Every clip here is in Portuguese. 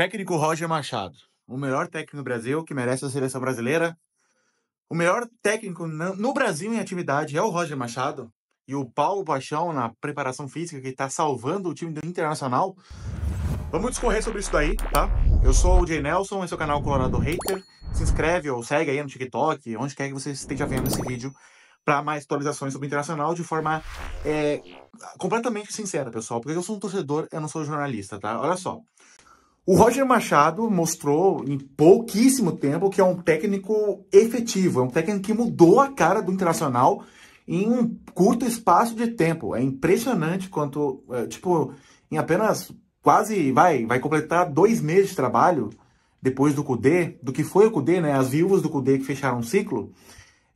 Técnico Roger Machado, o melhor técnico do Brasil, que merece a seleção brasileira. O melhor técnico no Brasil em atividade é o Roger Machado. E o Paulo Paixão, na preparação física, que está salvando o time do Internacional. Vamos discorrer sobre isso daí, tá? Eu sou o Jay Nelson, esse é o canal Colorado Hater. Se inscreve ou segue aí no TikTok, onde quer que você esteja vendo esse vídeo, para mais atualizações sobre o Internacional de forma é, completamente sincera, pessoal. Porque eu sou um torcedor, eu não sou jornalista, tá? Olha só. O Roger Machado mostrou em pouquíssimo tempo que é um técnico efetivo, é um técnico que mudou a cara do Internacional em um curto espaço de tempo. É impressionante quanto, eh, tipo, em apenas quase, vai, vai completar dois meses de trabalho depois do Cudê, do que foi o Cudê, né? As viúvas do Cudê que fecharam o ciclo,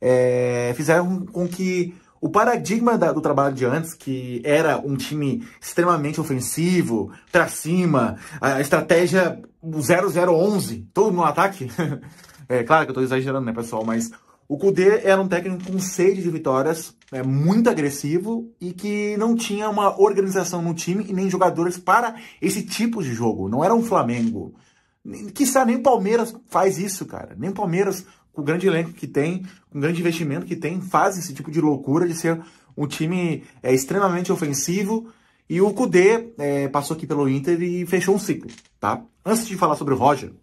é, fizeram com que o paradigma da, do trabalho de antes, que era um time extremamente ofensivo, pra cima, a estratégia 0011, todo no ataque. é claro que eu tô exagerando, né, pessoal? Mas o Kudê era um técnico com sede de vitórias, né, muito agressivo e que não tinha uma organização no time e nem jogadores para esse tipo de jogo. Não era um Flamengo. Quizá nem Palmeiras faz isso, cara. Nem Palmeiras com o grande elenco que tem, com o grande investimento que tem, faz esse tipo de loucura de ser um time é, extremamente ofensivo. E o Kudê é, passou aqui pelo Inter e fechou um ciclo, tá? Antes de falar sobre o Roger,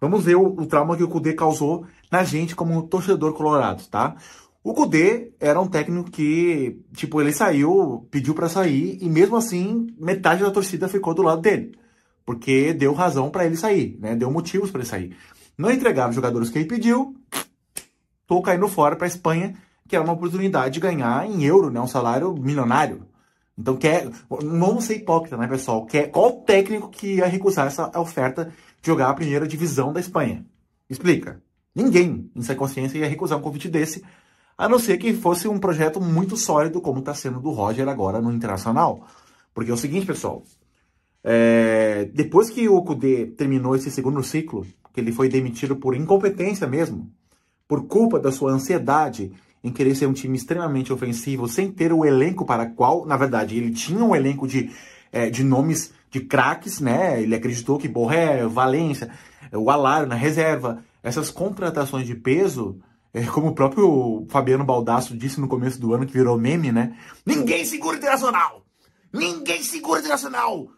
vamos ver o, o trauma que o Kudê causou na gente como torcedor colorado, tá? O Kudê era um técnico que, tipo, ele saiu, pediu para sair e mesmo assim metade da torcida ficou do lado dele, porque deu razão para ele sair, né? Deu motivos para ele sair não entregava os jogadores que ele pediu, tô caindo fora para a Espanha, que é uma oportunidade de ganhar em euro, né? Um salário milionário. Então, quer, é, não vou ser hipócrita, né, pessoal? Quer, é, qual técnico que ia recusar essa oferta de jogar a primeira divisão da Espanha? Explica. Ninguém, em sua consciência, ia recusar um convite desse, a não ser que fosse um projeto muito sólido, como está sendo do Roger agora no Internacional. Porque é o seguinte, pessoal, é, depois que o Kudê terminou esse segundo ciclo, que ele foi demitido por incompetência mesmo, por culpa da sua ansiedade em querer ser um time extremamente ofensivo, sem ter o elenco para qual, na verdade, ele tinha um elenco de, é, de nomes de craques, né? Ele acreditou que Borré, Valência, o Alário na reserva, essas contratações de peso, é, como o próprio Fabiano Baldasso disse no começo do ano, que virou meme, né? Ninguém segura internacional! Ninguém segura internacional!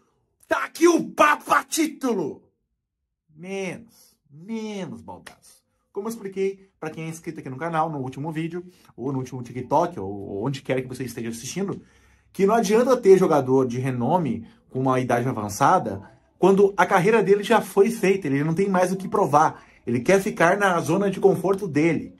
Tá aqui o papo a título! Menos menos baldados. Como eu expliquei para quem é inscrito aqui no canal, no último vídeo, ou no último TikTok, ou onde quer que você esteja assistindo, que não adianta ter jogador de renome com uma idade avançada quando a carreira dele já foi feita, ele não tem mais o que provar, ele quer ficar na zona de conforto dele.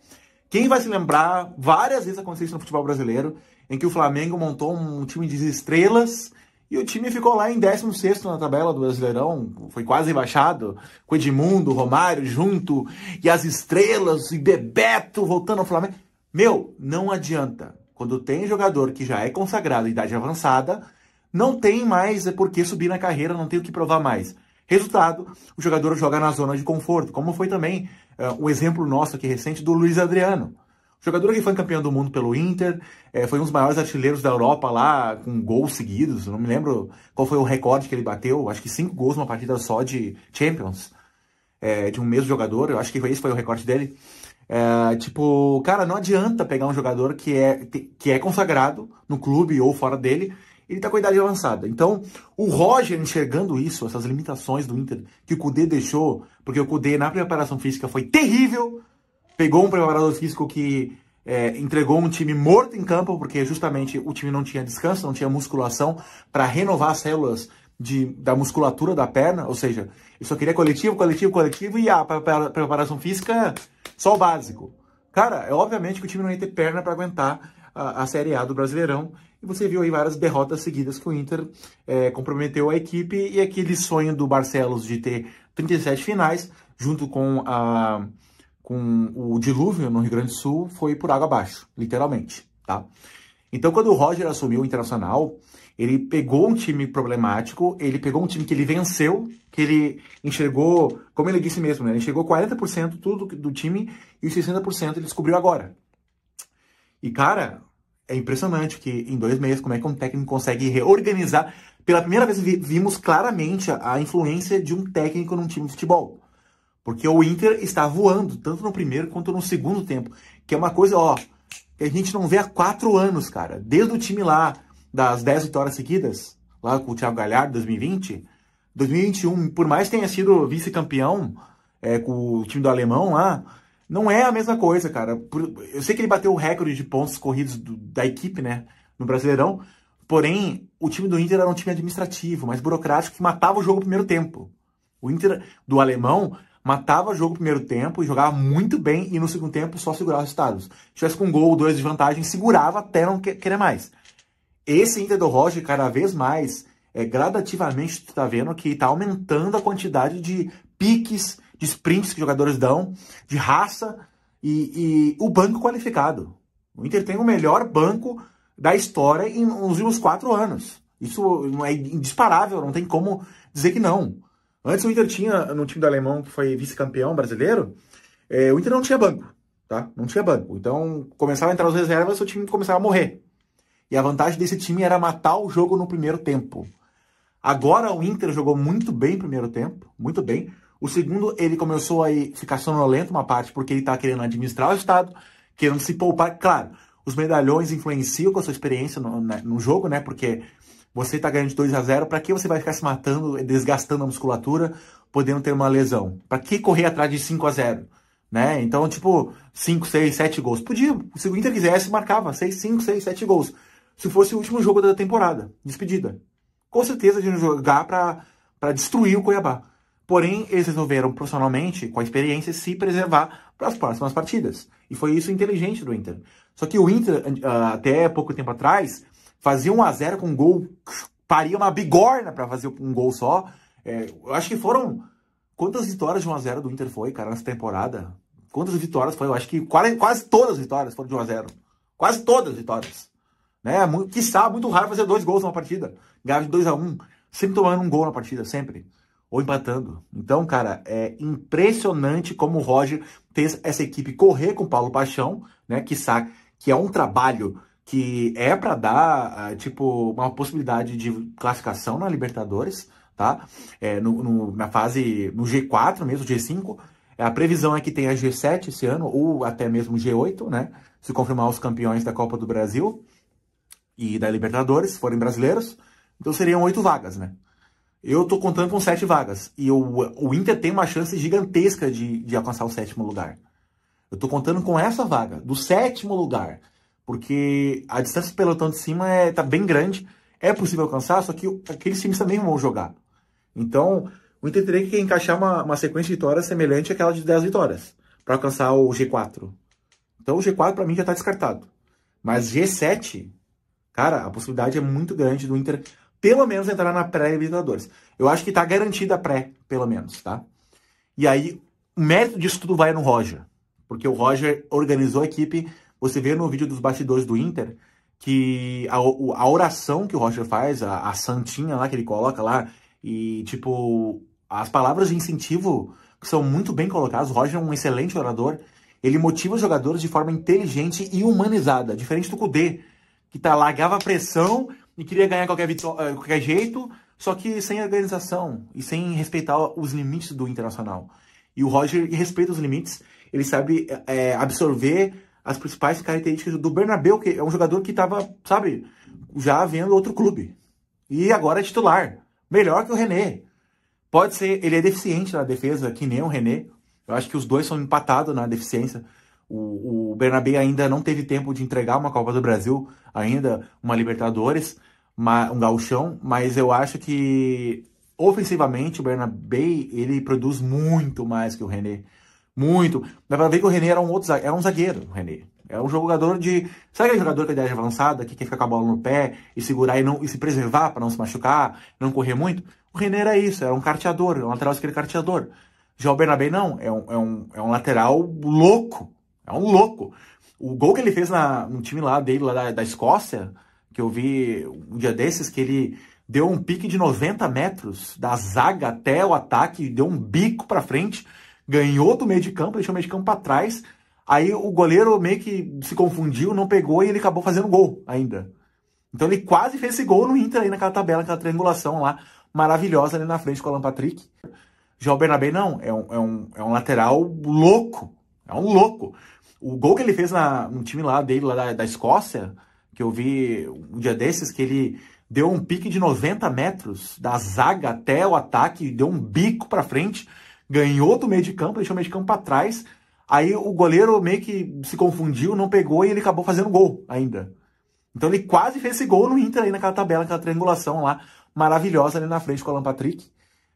Quem vai se lembrar, várias vezes aconteceu isso no futebol brasileiro, em que o Flamengo montou um time de estrelas e o time ficou lá em 16 na tabela do Brasileirão, foi quase embaixado com Edmundo, Romário junto, e as estrelas, e Bebeto voltando ao Flamengo. Meu, não adianta. Quando tem jogador que já é consagrado, idade avançada, não tem mais é por que subir na carreira, não tem o que provar mais. Resultado, o jogador joga na zona de conforto, como foi também uh, o exemplo nosso aqui recente do Luiz Adriano. Jogador que foi campeão do mundo pelo Inter, é, foi um dos maiores artilheiros da Europa lá, com gols seguidos. Não me lembro qual foi o recorde que ele bateu, acho que cinco gols numa partida só de Champions, é, de um mesmo jogador. Eu acho que esse foi o recorde dele. É, tipo, cara, não adianta pegar um jogador que é, que é consagrado no clube ou fora dele, ele tá com a idade avançada. Então, o Roger enxergando isso, essas limitações do Inter que o Kudê deixou, porque o Kudê na preparação física foi terrível, pegou um preparador físico que é, entregou um time morto em campo, porque justamente o time não tinha descanso, não tinha musculação para renovar as células de, da musculatura da perna, ou seja, eu só queria coletivo, coletivo, coletivo e a preparação física só o básico. Cara, é obviamente que o time não ia ter perna para aguentar a, a, Série A do Brasileirão. E você viu aí várias derrotas seguidas que o Inter é, comprometeu a equipe e aquele sonho do Barcelos de ter 37 finais, junto com a, com o dilúvio no Rio Grande do Sul foi por água abaixo, literalmente, tá? Então, quando o Roger assumiu o Internacional, ele pegou um time problemático, ele pegou um time que ele venceu, que ele enxergou, como ele disse mesmo, né? ele enxergou 40% tudo do time e os 60% ele descobriu agora. E, cara, é impressionante que em dois meses, como é que um técnico consegue reorganizar? Pela primeira vez vimos claramente a influência de um técnico num time de futebol. Porque o Inter está voando, tanto no primeiro quanto no segundo tempo. Que é uma coisa, ó, que a gente não vê há quatro anos, cara. Desde o time lá, das 10 vitórias seguidas, lá com o Thiago Galhardo, 2020. 2021, por mais que tenha sido vice-campeão é, com o time do Alemão lá, não é a mesma coisa, cara. Por, eu sei que ele bateu o recorde de pontos corridos do, da equipe, né, no Brasileirão. Porém, o time do Inter era um time administrativo, mais burocrático, que matava o jogo no primeiro tempo. O Inter do Alemão matava o jogo no primeiro tempo e jogava muito bem e no segundo tempo só segurava os resultados. Se tivesse com um gol ou dois de vantagem, segurava até não querer mais. Esse Inter do Roger, cada vez mais, é, gradativamente, tu tá vendo que tá aumentando a quantidade de piques, de sprints que jogadores dão, de raça e, e o banco qualificado. O Inter tem o melhor banco da história em, nos últimos quatro anos. Isso é disparável, não tem como dizer que não. Antes o Inter tinha, no time do Alemão, que foi vice-campeão brasileiro, é, o Inter não tinha banco, tá? Não tinha banco. Então, começava a entrar as reservas, o time começava a morrer. E a vantagem desse time era matar o jogo no primeiro tempo. Agora o Inter jogou muito bem no primeiro tempo, muito bem. O segundo, ele começou a ficar sonolento uma parte, porque ele tá querendo administrar o estado, querendo se poupar. Claro, os medalhões influenciam com a sua experiência no, né, no jogo, né? Porque você está ganhando de 2 a 0, para que você vai ficar se matando, desgastando a musculatura, podendo ter uma lesão? Para que correr atrás de 5 a 0? Né? Então, tipo, 5, 6, 7 gols. Podia, se o Inter quisesse, marcava 6, 5, 6, 7 gols. Se fosse o último jogo da temporada, despedida. Com certeza de jogar para destruir o Cuiabá. Porém, eles resolveram profissionalmente, com a experiência, se preservar para as próximas partidas. E foi isso inteligente do Inter. Só que o Inter, ah, até pouco tempo atrás, fazia 1 a 0 com um gol, paria uma bigorna para fazer um gol só. É, eu acho que foram quantas vitórias de 1 a 0 do Inter foi, cara, nessa temporada? Quantas vitórias foi? Eu acho que quase, quase todas as vitórias foram de 1 a 0. Quase todas as vitórias. Né? É muito, quiçá, muito raro fazer dois gols numa partida. Ganhar de 2 a 1, sempre tomando um gol na partida, sempre ou empatando. Então, cara, é impressionante como o Roger fez essa equipe correr com o Paulo Paixão, né, que sabe que é um trabalho que é para dar, ah, tipo, uma possibilidade de classificação na Libertadores, tá? É, no, no, na fase, no G4 mesmo, G5. É, a previsão é que tenha G7 esse ano, ou até mesmo G8, né? Se confirmar os campeões da Copa do Brasil e da Libertadores, forem brasileiros. Então seriam oito vagas, né? Eu tô contando com sete vagas. E o, o Inter tem uma chance gigantesca de, de alcançar o sétimo lugar. Eu tô contando com essa vaga, do sétimo lugar porque a distância do pelotão de cima é, tá bem grande, é possível alcançar, só que aqueles times também vão jogar. Então, o Inter teria que encaixar uma, uma sequência de vitórias semelhante àquela de 10 vitórias, para alcançar o G4. Então, o G4 para mim já está descartado. Mas G7, cara, a possibilidade é muito grande do Inter pelo menos entrar na pré-Libertadores. Eu acho que está garantida a pré, pelo menos, tá? E aí, o mérito disso tudo vai no Roger, porque o Roger organizou a equipe você vê no vídeo dos bastidores do Inter que a, a oração que o Roger faz, a, a santinha lá que ele coloca lá, e tipo, as palavras de incentivo que são muito bem colocadas. O Roger é um excelente orador. Ele motiva os jogadores de forma inteligente e humanizada, diferente do Kudê, que tá, largava a pressão e queria ganhar qualquer, eh, qualquer jeito, só que sem organização e sem respeitar os limites do Internacional. E o Roger respeita os limites, ele sabe é, absorver as principais características do Bernabeu, que é um jogador que estava, sabe, já vendo outro clube. E agora é titular. Melhor que o René. Pode ser, ele é deficiente na defesa, que nem o René. Eu acho que os dois são empatados na deficiência. O, o Bernabé ainda não teve tempo de entregar uma Copa do Brasil, ainda uma Libertadores, uma, um gauchão, mas eu acho que ofensivamente o Bernabé ele produz muito mais que o René. Muito. Dá pra ver que o René era um outro zagueiro, era um zagueiro, o René. É um jogador de. Sabe aquele jogador com idade avançada, que quer ficar com a bola no pé e segurar e, não, e se preservar para não se machucar, não correr muito? O René era isso, era um carteador, é um lateral esquerdo carteador. Já o Bernabé não, é um, é, um, é um lateral louco. É um louco. O gol que ele fez na, no time lá dele, lá da, da Escócia, que eu vi um dia desses, que ele deu um pique de 90 metros da zaga até o ataque, deu um bico para frente ganhou do meio de campo, deixou o meio de campo para trás. Aí o goleiro meio que se confundiu, não pegou e ele acabou fazendo gol ainda. Então ele quase fez esse gol no Inter aí naquela tabela, naquela triangulação lá, maravilhosa ali na frente com o Alan Patrick. Já o Bernabé não, é um, é, um, é um lateral louco, é um louco. O gol que ele fez na, no time lá dele, lá da, da Escócia, que eu vi um dia desses, que ele deu um pique de 90 metros da zaga até o ataque, deu um bico para frente ganhou do meio de campo, deixou o meio de campo para trás. Aí o goleiro meio que se confundiu, não pegou e ele acabou fazendo gol ainda. Então ele quase fez esse gol no Inter aí naquela tabela, aquela triangulação lá maravilhosa ali na frente com o Alan Patrick,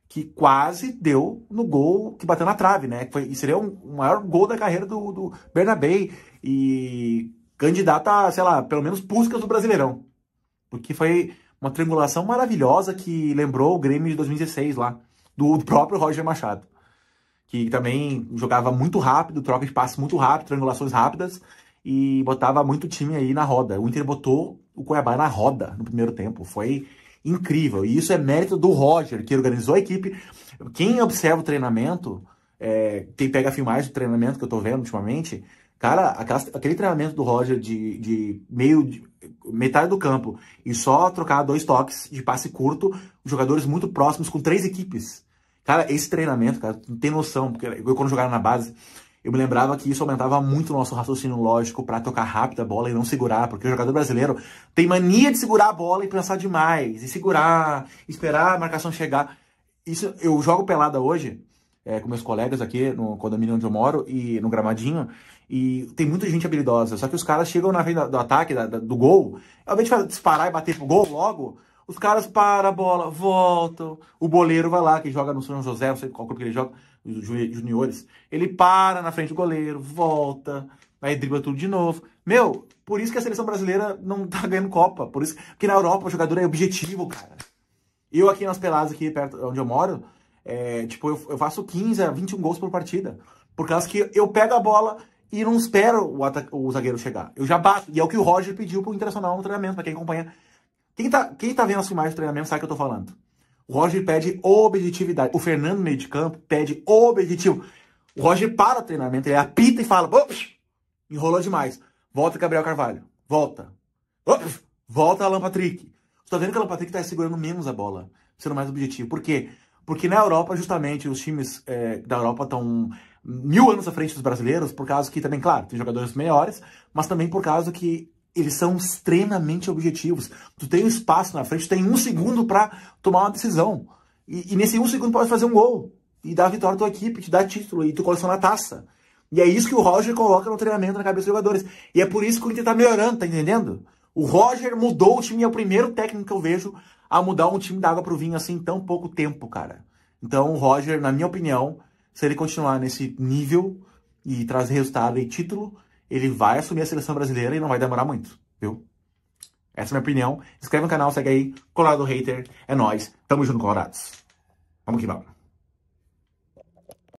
que quase deu no gol que bateu na trave, né? Foi, seria um, o maior gol da carreira do, do Bernabé e candidato a, sei lá, pelo menos buscas do Brasileirão. Porque foi uma triangulação maravilhosa que lembrou o Grêmio de 2016 lá, do, do próprio Roger Machado que também jogava muito rápido, troca de passe muito rápido, triangulações rápidas e botava muito time aí na roda. O Inter botou o Cuiabá na roda no primeiro tempo. Foi incrível. E isso é mérito do Roger, que organizou a equipe. Quem observa o treinamento, é, quem pega filmagem do treinamento que eu tô vendo ultimamente, cara, aquele treinamento do Roger de, de meio. De, metade do campo e só trocar dois toques de passe curto, jogadores muito próximos com três equipes. Cara, esse treinamento, cara, não tem noção, porque eu quando jogava na base, eu me lembrava que isso aumentava muito o nosso raciocínio lógico para tocar rápido a bola e não segurar, porque o jogador brasileiro tem mania de segurar a bola e pensar demais, e segurar, esperar a marcação chegar. Isso, eu jogo pelada hoje, é, com meus colegas aqui no condomínio onde eu moro e no gramadinho, e tem muita gente habilidosa, só que os caras chegam na frente do ataque, da, da, do gol, ao invés de disparar e bater pro gol logo, os caras param a bola, voltam. O goleiro vai lá, que joga no São José, não sei qual clube que ele joga, os juniores. Ele para na frente do goleiro, volta, aí dribla tudo de novo. Meu, por isso que a seleção brasileira não tá ganhando Copa. Por isso que na Europa o jogador é objetivo, cara. Eu aqui nas peladas, aqui perto onde eu moro, é, tipo, eu, eu faço 15 a 21 gols por partida. Por causa que eu pego a bola, e não espero o, o, zagueiro chegar. Eu já bato. E é o que o Roger pediu pro Internacional no treinamento, para quem acompanha quem tá, quem tá vendo as filmagens de treinamento sabe o que eu tô falando. O Roger pede objetividade. O Fernando, no meio de campo, pede objetivo. O Roger para o treinamento, ele apita e fala: Ops, enrolou demais. Volta Gabriel Carvalho. Volta. Ops, volta Alan Patrick. Você tá vendo que o Alan Patrick tá segurando menos a bola, sendo mais objetivo. Por quê? Porque na Europa, justamente, os times é, da Europa estão mil anos à frente dos brasileiros, por causa que também, claro, tem jogadores melhores, mas também por causa que eles são extremamente objetivos. Tu tem um espaço na frente, tu tem um segundo para tomar uma decisão. E, e, nesse um segundo pode fazer um gol e dar a vitória à tua equipe, te dar título e tu coleciona a taça. E é isso que o Roger coloca no treinamento na cabeça dos jogadores. E é por isso que o Inter tá melhorando, tá entendendo? O Roger mudou o time é o primeiro técnico que eu vejo a mudar um time da água pro vinho assim em tão pouco tempo, cara. Então o Roger, na minha opinião, se ele continuar nesse nível e trazer resultado e título, ele vai assumir a seleção brasileira e não vai demorar muito, viu? Essa é a minha opinião. Inscreve no canal, segue aí. Colorado Hater, é nós. Tamo junto, Colorados. Vamos que vamos.